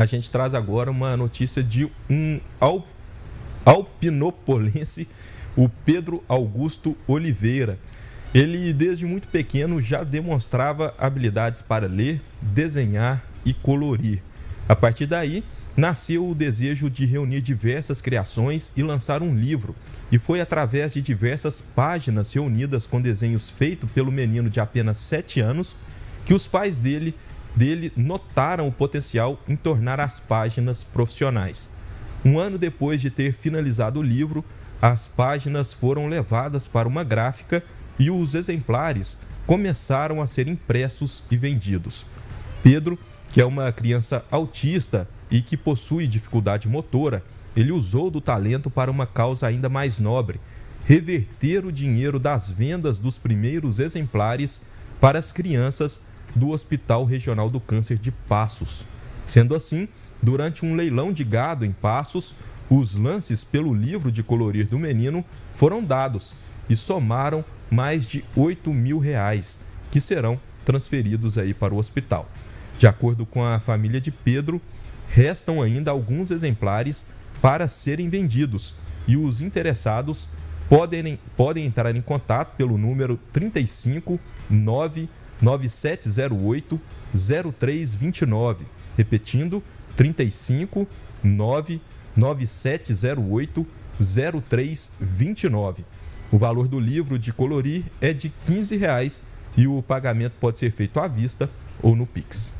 a gente traz agora uma notícia de um alpinopolense, o Pedro Augusto Oliveira. Ele, desde muito pequeno, já demonstrava habilidades para ler, desenhar e colorir. A partir daí, nasceu o desejo de reunir diversas criações e lançar um livro, e foi através de diversas páginas reunidas com desenhos feitos pelo menino de apenas 7 anos que os pais dele dele notaram o potencial em tornar as páginas profissionais. Um ano depois de ter finalizado o livro, as páginas foram levadas para uma gráfica e os exemplares começaram a ser impressos e vendidos. Pedro, que é uma criança autista e que possui dificuldade motora, ele usou do talento para uma causa ainda mais nobre: reverter o dinheiro das vendas dos primeiros exemplares para as crianças do Hospital Regional do Câncer de Passos. Sendo assim, durante um leilão de gado em Passos, os lances pelo livro de colorir do menino foram dados e somaram mais de 8 mil reais, que serão transferidos aí para o hospital. De acordo com a família de Pedro, restam ainda alguns exemplares para serem vendidos e os interessados podem, podem entrar em contato pelo número 35 9 9708 0329. Repetindo, 35 99708 0329. O valor do livro de colorir é de R$ 15 reais, e o pagamento pode ser feito à vista ou no Pix.